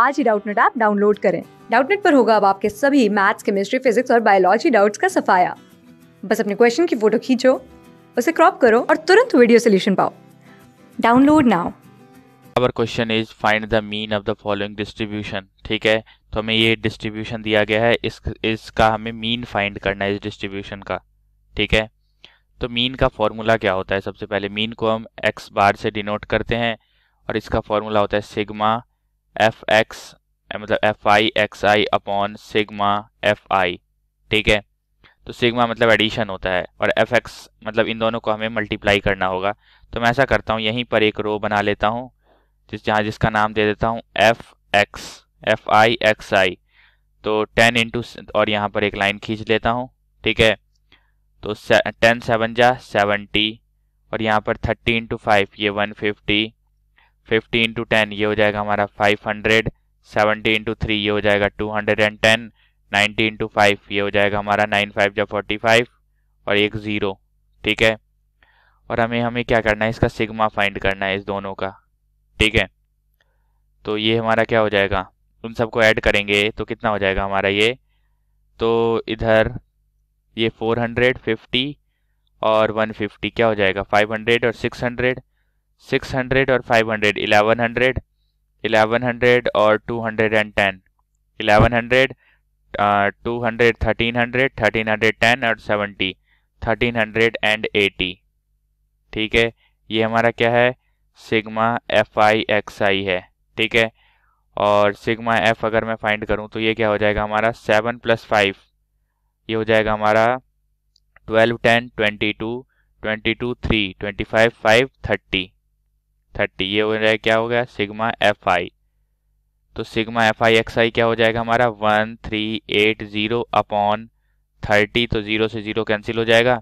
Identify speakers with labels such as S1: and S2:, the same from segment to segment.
S1: आज ही Doubtnut app download करें डाउटनेट पर होगा अब आपके सभी मैथ्स केमिस्ट्री फिजिक्स और बायोलॉजी डाउट्स का सफाया बस अपने क्वेश्चन की फोटो खींचो उसे क्रॉप करो और तुरंत वीडियो सोल्यूशन पाओ download now
S2: our question is find the mean of the following distribution ठीक है तो हमें ये डिस्ट्रीब्यूशन दिया गया है इस इसका हमें मीन फाइंड करना है इस डिस्ट्रीब्यूशन का ठीक है तो मीन का फॉर्मूला क्या होता है सबसे पहले मीन को हम एक्स बार से डिनोट करते हैं और इसका फॉर्मूला होता है सिग्मा एफ एक्स मतलब F I X I upon sigma F I ठीक है तो सिग्मा मतलब एडिशन होता है और एफ एक्स मतलब इन दोनों को हमें मल्टीप्लाई करना होगा तो मैं ऐसा करता हूँ यहीं पर एक रो बना लेता हूँ जिस जहाँ जिसका नाम दे देता हूँ F X F I X I तो टेन इंटू और यहाँ पर एक लाइन खींच लेता हूँ ठीक है तो टेन सेवन जा सेवेंटी और यहाँ पर थर्टी इंटू फाइव ये one fifty fifty into ten ये हो जाएगा हमारा five hundred seventy into three ये हो जाएगा two hundred and ten ninety into five ये हो जाएगा हमारा नाइन फाइव जब फोर्टी फाइव और एक ज़ीरो ठीक है और हमें हमें क्या करना है इसका सिग्मा फाइंड करना है इस दोनों का ठीक है तो ये हमारा क्या हो जाएगा उन सबको ऐड करेंगे तो कितना हो जाएगा हमारा ये तो इधर ये फोर हंड्रेड फिफ्टी और वन फिफ्टी क्या हो जाएगा फाइव हंड्रेड और सिक्स हंड्रेड सिक्स हंड्रेड और five hundred eleven hundred eleven hundred और two hundred and ten eleven hundred two hundred thirteen hundred thirteen hundred ten और seventy thirteen hundred and eighty ठीक है ये हमारा क्या है sigma F I X I है ठीक है और सिग्मा एफ अगर मैं फाइंड करूं तो ये क्या हो जाएगा हमारा सेवन प्लस फाइव ये हो जाएगा हमारा twelve ten twenty two twenty two three twenty five five thirty thirty ये हो जाएगा क्या हो गया सिग्मा एफ आई तो sigma F I X I क्या हो जाएगा हमारा one three eight zero upon thirty तो ज़ीरो से ज़ीरो कैंसिल हो जाएगा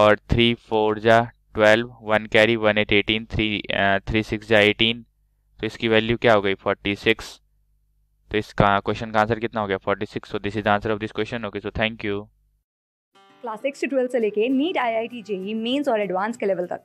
S2: और थ्री फोर जा twelve one carry one eight eighteen three three six जा एटीन तो इसकी वैल्यू क्या हो गई फोर्टी सिक्स तो इसका क्वेश्चन का आंसर कितना हो गया फोर्टी सिक्स तो this is answer of this question okay so thank you
S1: class six से ट्वेल्थ से लेके NEET I I T JEE mains और एडवांस के लेवल तक